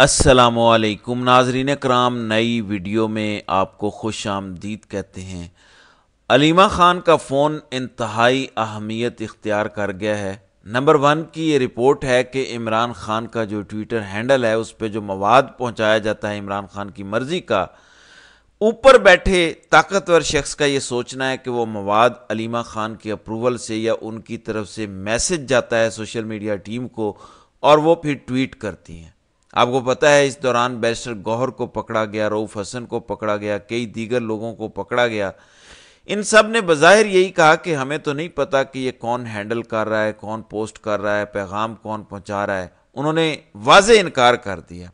असलकुम नाजरीन कराम नई वीडियो में आपको खुश आमदीद कहते हैं अलीमा ख़ान का फ़ोन इंतहाई अहमियत इख्तियार कर गया है नंबर वन की ये रिपोर्ट है कि इमरान ख़ान का जो ट्विटर हैंडल है उस पर जो मवाद पहुँचाया जाता है इमरान ख़ान की मर्ज़ी का ऊपर बैठे ताकतवर शख्स का ये सोचना है कि वो मवाद अलीमा ख़ान के अप्रूवल से या उनकी तरफ से मैसेज जाता है सोशल मीडिया टीम को और वो फिर ट्वीट करती हैं आपको पता है इस दौरान बैरिस्टर गौहर को पकड़ा गया रऊफ हसन को पकड़ा गया कई दीगर लोगों को पकड़ा गया इन सब ने बज़ाहिर यही कहा कि हमें तो नहीं पता कि ये कौन हैंडल कर रहा है कौन पोस्ट कर रहा है पैगाम कौन पहुंचा रहा है उन्होंने वाज इनकार कर दिया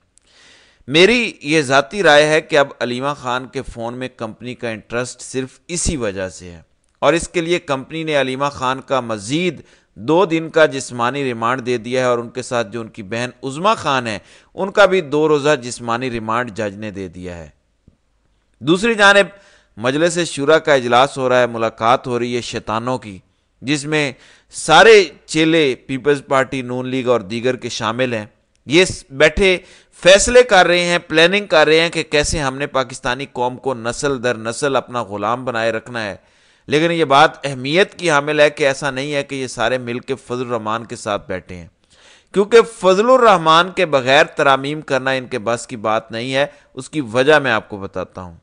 मेरी ये ज़ाती राय है कि अब अलीमा ख़ान के फ़ोन में कंपनी का इंटरेस्ट सिर्फ इसी वजह से है और इसके लिए कंपनी ने अलीमा ख़ान का मज़ीद दो दिन का जिस्मानी रिमांड दे दिया है और उनके साथ जो उनकी बहन उज़मा खान है उनका भी दो रोज़ा जिस्मानी रिमांड जज ने दे दिया है दूसरी जानब मजलिस शुरा का अजलास हो रहा है मुलाकात हो रही है शैतानों की जिसमें सारे चेले पीपल्स पार्टी नून लीग और दीगर के शामिल हैं ये बैठे फैसले कर रहे हैं प्लानिंग कर रहे हैं कि कैसे हमने पाकिस्तानी कौम को नस्ल दर नस्ल अपना ग़ुलाम बनाए रखना है लेकिन ये बात अहमियत की हामिल है कि ऐसा नहीं है कि ये सारे मिल के फजलरहमान के साथ बैठे हैं क्योंकि फजलरहमान के बगैर तरामीम करना इनके बस की बात नहीं है उसकी वजह मैं आपको बताता हूँ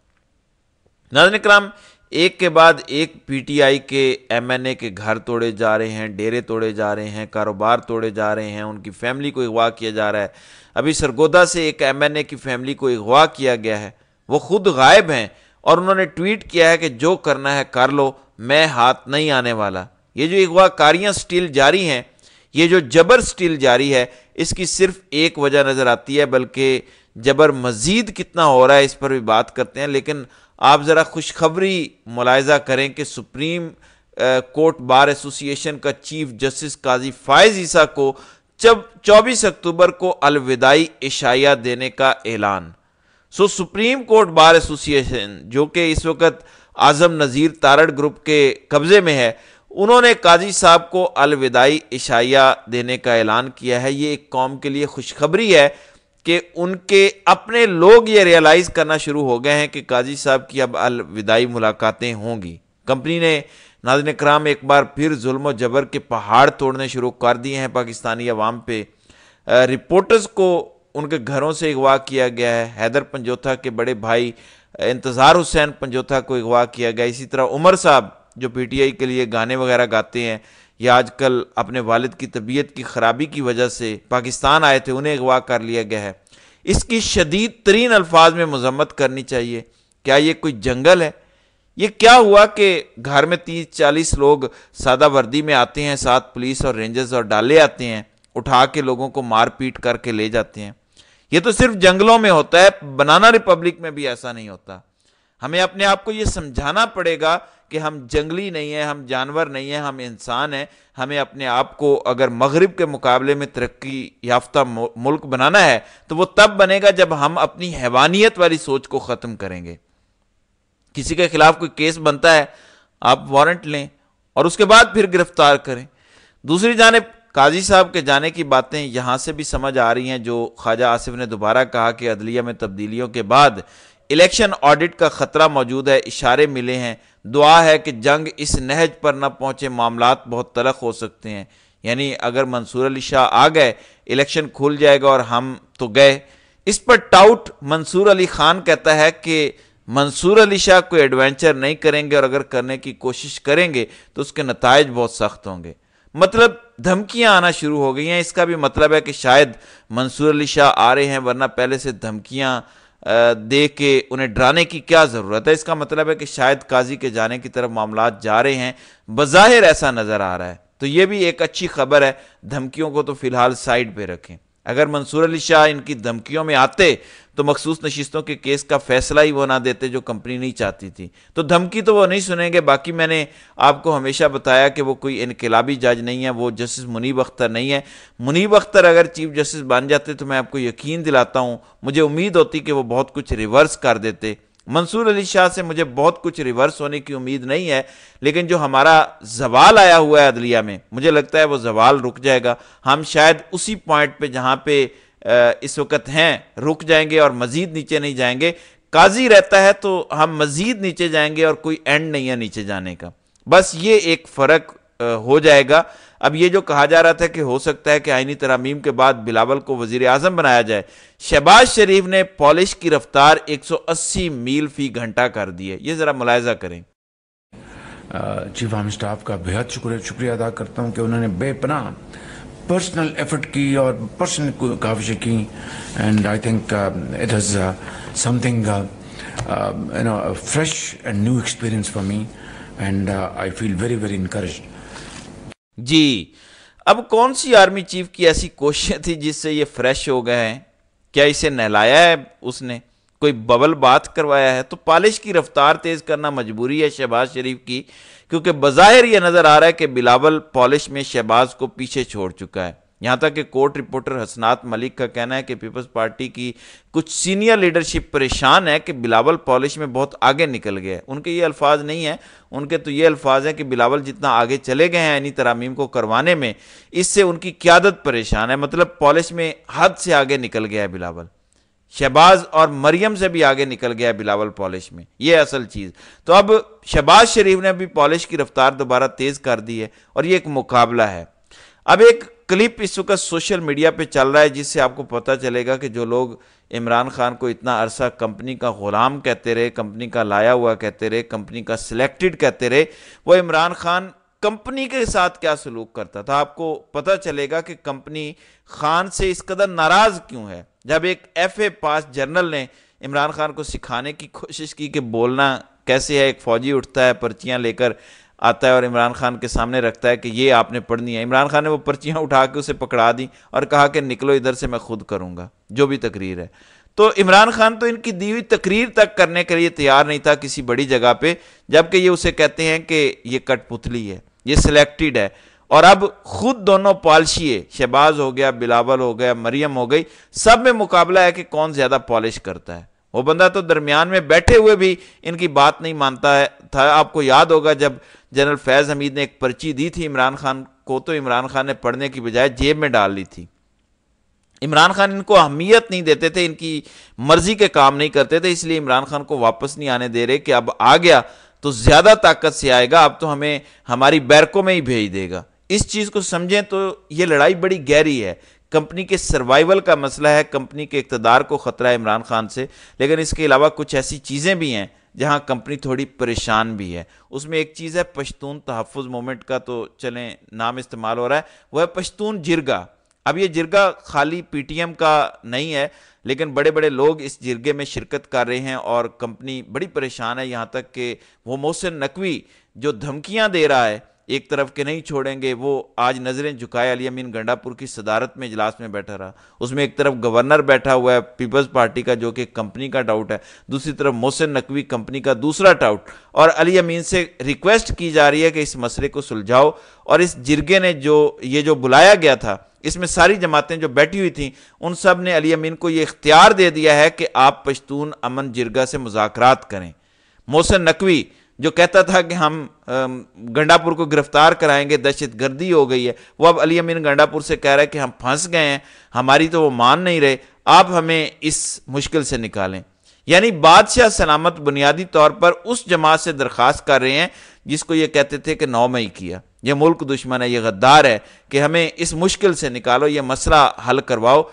नाजन कराम एक के बाद एक पीटीआई के एमएनए के घर तोड़े जा रहे हैं डेरे तोड़े जा रहे हैं कारोबार तोड़े जा रहे हैं उनकी फैमिली को अगवा किया जा रहा है अभी सरगोदा से एक एमएनए की फैमिली को अगवा किया गया है वो खुद गायब हैं और उन्होंने ट्वीट किया है कि जो करना है कर लो मैं हाथ नहीं आने वाला ये जो कारियां स्टील जारी हैं ये जो जबर स्टील जारी है इसकी सिर्फ एक वजह नज़र आती है बल्कि जबर मज़ीद कितना हो रहा है इस पर भी बात करते हैं लेकिन आप ज़रा खुशखबरी मुलायजा करें कि सुप्रीम कोर्ट बार एसोसिएशन का चीफ जस्टिस काजी फायज ईसा को जब चौबीस अक्टूबर को अलविदाई इशाया देने का ऐलान सो सुप्रीम कोर्ट बार एसोसिएशन जो कि इस वक्त आजम नज़ीर तारड़ ग्रुप के कब्ज़े में है उन्होंने काजी साहब को अलविदाई इशाया देने का ऐलान किया है ये एक कौम के लिए खुशखबरी है कि उनके अपने लोग ये रियलाइज़ करना शुरू हो गए हैं कि काजी साहब की अब अलविदाई मुलाकातें होंगी कंपनी ने नाजन कराम एक बार फिर जुल्म जबर के पहाड़ तोड़ने शुरू कर दिए हैं पाकिस्तानी अवाम पे रिपोर्टर्स को उनके घरों से अगवा किया गया है हैदर पंजोथा के बड़े भाई इंतज़ार हुसैन पंजोथा को अगवा किया गया इसी तरह उमर साहब जो पीटीआई के लिए गाने वगैरह गाते हैं या आजकल अपने वालिद की तबीयत की ख़राबी की वजह से पाकिस्तान आए थे उन्हें अगवा कर लिया गया है इसकी शदीद तरीन अल्फाज में मजम्मत करनी चाहिए क्या ये कोई जंगल है ये क्या हुआ कि घर में तीस चालीस लोग सादा वर्दी में आते हैं साथ पुलिस और रेंजर्स और डाले आते हैं उठा के लोगों को मार पीट करके ले जाते हैं ये तो सिर्फ जंगलों में होता है बनाना रिपब्लिक में भी ऐसा नहीं होता हमें अपने आप को ये समझाना पड़ेगा कि हम जंगली नहीं है हम जानवर नहीं है हम इंसान हैं हमें अपने आप को अगर मगरब के मुकाबले में तरक्की याफ्ता मुल्क बनाना है तो वो तब बनेगा जब हम अपनी हैवानियत वाली सोच को ख़त्म करेंगे किसी के खिलाफ कोई केस बनता है आप वारंट लें और उसके बाद फिर गिरफ्तार करें दूसरी जानब काजी साहब के जाने की बातें यहाँ से भी समझ आ रही हैं जो ख्वाजा आसिफ ने दोबारा कहा कि अदलिया में तब्दीलियों के बाद इलेक्शन ऑडिट का खतरा मौजूद है इशारे मिले हैं दुआ है कि जंग इस नहज पर न पहुँचे मामला बहुत तलख हो सकते हैं यानी अगर मंसूर अली शाह आ गए इलेक्शन खुल जाएगा और हम तो गए इस पर टाउट मंसूर अली खान कहता है कि मंसूर अली शाह कोई एडवेंचर नहीं करेंगे और अगर करने की कोशिश करेंगे तो उसके नतज बहुत सख्त होंगे मतलब धमकियां आना शुरू हो गई हैं इसका भी मतलब है कि शायद मंसूर अली शाह आ रहे हैं वरना पहले से धमकियां दे के उन्हें डराने की क्या ज़रूरत है इसका मतलब है कि शायद काजी के जाने की तरफ मामला जा रहे हैं बज़ाहिर ऐसा नज़र आ रहा है तो ये भी एक अच्छी खबर है धमकियों को तो फिलहाल साइड पे रखें अगर मंसूर अली शाह इनकी धमकियों में आते तो मखसूस नशितों के केस का फैसला ही वो ना देते जो कंपनी नहीं चाहती थी तो धमकी तो वो नहीं सुनेंगे बाकी मैंने आपको हमेशा बताया कि वो कोई इनकलाबी जज नहीं है वो जस्टिस मुनीब अख्तर नहीं है मुनीब अख्तर अगर चीफ जस्टिस बन जाते तो मैं आपको यकीन दिलाता हूँ मुझे उम्मीद होती कि वो बहुत कुछ रिवर्स कर देते मंसूर अली शाह से मुझे बहुत कुछ रिवर्स होने की उम्मीद नहीं है लेकिन जो हमारा जवाल आया हुआ है अदलिया में मुझे लगता है वो जवाल रुक जाएगा हम शायद उसी पॉइंट पे जहाँ पे इस वक्त हैं रुक जाएंगे और मज़ीद नीचे नहीं जाएंगे काजी रहता है तो हम मज़ीद नीचे जाएंगे और कोई एंड नहीं है नीचे जाने का बस ये एक फ़र्क हो जाएगा अब ये जो कहा जा रहा था कि हो सकता है कि आइनी तरामीम के बाद बिलावल को वजीर आजम बनाया जाए शहबाज शरीफ ने पॉलिश की रफ्तार 180 मील फी घंटा कर दी है ये ज़रा मुलायजा करें चीफ आर्मी स्टाफ का बेहद शुक्रिया शुक्रिया अदा करता हूँ कि उन्होंने बेपना पर्सनल एफर्ट की और पर्सनल काविशें की and I think it is something fresh and new experience for me and I feel very very encouraged जी अब कौन सी आर्मी चीफ की ऐसी कोशिश थी जिससे ये फ्रेश हो गए हैं क्या इसे नहलाया है उसने कोई बबल बात करवाया है तो पालिश की रफ्तार तेज करना मजबूरी है शहबाज शरीफ की क्योंकि बाहिर यह नज़र आ रहा है कि बिलावल पॉलिश में शहबाज को पीछे छोड़ चुका है यहाँ तक कि कोर्ट रिपोर्टर हसनात मलिक का कहना है कि पीपल्स पार्टी की कुछ सीनियर लीडरशिप परेशान है कि बिलावल पॉलिश में बहुत आगे निकल गए उनके ये अल्फाज नहीं हैं उनके तो ये अल्फाज हैं कि बिलावल जितना आगे चले गए हैं इन्हीं तरामीम को करवाने में इससे उनकी क्यादत परेशान है मतलब पॉलिश में हद से आगे निकल गया है बिलावल शहबाज और मरियम से भी आगे निकल गया है बिलावल पॉलिश में ये असल चीज़ तो अब शहबाज शरीफ ने भी पॉलिश की रफ्तार दोबारा तेज़ कर दी है और ये एक मुकाबला है अब एक क्लिप इस वक्त सोशल मीडिया पे चल रहा है जिससे आपको पता चलेगा कि जो लोग इमरान खान को इतना अरसा कंपनी का ग़ुलाम कहते रहे कंपनी का लाया हुआ कहते रहे कंपनी का सिलेक्टेड कहते रहे वो इमरान खान कंपनी के साथ क्या सलूक करता था आपको पता चलेगा कि कंपनी खान से इस कदर नाराज़ क्यों है जब एक एफ ए पास जनरल ने इमरान खान को सिखाने की कोशिश की कि बोलना कैसे है एक फ़ौजी उठता है पर्चियां लेकर आता है और इमरान खान के सामने रखता है कि ये आपने पढ़नी है इमरान खान ने वो पर्चियाँ उठा के उसे पकड़ा दी और कहा कि निकलो इधर से मैं खुद करूँगा जो भी तकरीर है तो इमरान खान तो इनकी दी हुई तकरीर तक करने के लिए तैयार नहीं था किसी बड़ी जगह पे जबकि ये उसे कहते हैं कि ये कठपुतली है ये सिलेक्टेड है और अब खुद दोनों पॉलिशिए शहबाज हो गया बिलावल हो गया मरियम हो गई सब में मुकाबला है कि कौन ज़्यादा पॉलिश करता है वो बंदा तो दरमियान में बैठे हुए भी इनकी बात नहीं मानता है था आपको याद होगा जब जनरल फैज़ हमीद ने एक पर्ची दी थी इमरान खान को तो इमरान खान ने पढ़ने की बजाय जेब में डाल ली थी इमरान खान इनको अहमियत नहीं देते थे इनकी मर्जी के काम नहीं करते थे इसलिए इमरान खान को वापस नहीं आने दे रहे कि अब आ गया तो ज़्यादा ताकत से आएगा अब तो हमें हमारी बैरकों में ही भेज देगा इस चीज़ को समझें तो ये लड़ाई बड़ी गहरी है कंपनी के सर्वाइवल का मसला है कंपनी के इकतदार को ख़तरा है इमरान खान से लेकिन इसके अलावा कुछ ऐसी चीज़ें भी हैं जहाँ कंपनी थोड़ी परेशान भी है उसमें एक चीज़ है पश्तून तहफ़ मोमेंट का तो चलें नाम इस्तेमाल हो रहा है वह है पश्तून जिरगा अब ये जिरगा खाली पीटीएम का नहीं है लेकिन बड़े बड़े लोग इस जिरगे में शिरकत कर रहे हैं और कंपनी बड़ी परेशान है यहाँ तक कि वो मोहसिन नकवी जो धमकियाँ दे रहा है एक तरफ के नहीं छोड़ेंगे वो आज नज़रें झुकाए अली अमीन गंडापुर की सदारत में इजलास में बैठा रहा उसमें एक तरफ गवर्नर बैठा हुआ है पीपल्स पार्टी का जो कि कंपनी का डाउट है दूसरी तरफ मोहसिन नकवी कंपनी का दूसरा डाउट और अली अमीन से रिक्वेस्ट की जा रही है कि इस मसले को सुलझाओ और इस जिरगे ने जो ये जो बुलाया गया था इसमें सारी जमातें जो बैठी हुई थी उन सब ने अली अमीन को ये इख्तियार दे दिया है कि आप पश्तून अमन जिरगा से मुजाकर करें मोहसिन नकवी जो कहता था कि हम गंडापुर को गिरफ्तार कराएंगे दहशत गर्दी हो गई है वो अब अली अमीन गंडापुर से कह रहा है कि हम फंस गए हैं हमारी तो वो मान नहीं रहे आप हमें इस मुश्किल से निकालें यानी बादशाह सलामत बुनियादी तौर पर उस जमात से दरख्वास्त कर रहे हैं जिसको ये कहते थे कि नौ मई किया ये मुल्क दुश्मन है ये गद्दार है कि हमें इस मुश्किल से निकालो ये मसला हल करवाओ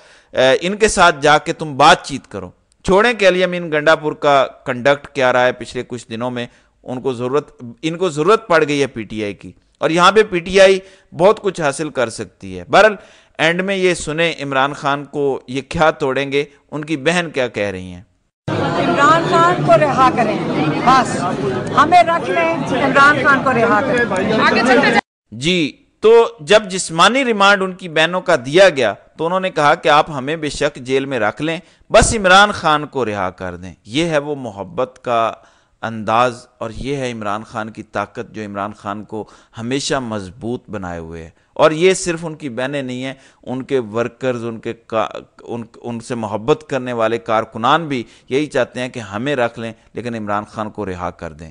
इनके साथ जाके तुम बातचीत करो छोड़ें कि अली अमीन गंडापुर का कंडक्ट क्या रहा है पिछले कुछ दिनों में उनको ज़रूरत इनको ज़रूरत पड़ गई है पीटीआई की और यहां पे पीटीआई बहुत कुछ हासिल कर सकती है बहरल एंड में ये सुने इमरान खान को ये क्या तोड़ेंगे उनकी बहन क्या कह रही हैं इमरान खान को रिहा करें बस हमें रख लें इमरान खान को रिहा करें जी तो जब जिस्मानी रिमांड उनकी बहनों का दिया गया तो उन्होंने कहा कि आप हमें बेशक जेल में रख लें बस इमरान खान को रिहा कर दें यह है वो मोहब्बत का अंदाज और ये है इमरान खान की ताकत जो इमरान खान को हमेशा मजबूत बनाए हुए है और ये सिर्फ उनकी बहनें नहीं हैं उनके वर्कर्स उनके का उन उनसे मोहब्बत करने वाले कारकुनान भी यही चाहते हैं कि हमें रख लें लेकिन इमरान खान को रिहा कर दें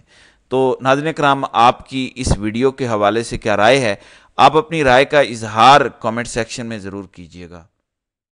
तो नाजन कराम आपकी इस वीडियो के हवाले से क्या राय है आप अपनी राय का इजहार कमेंट सेक्शन में ज़रूर कीजिएगा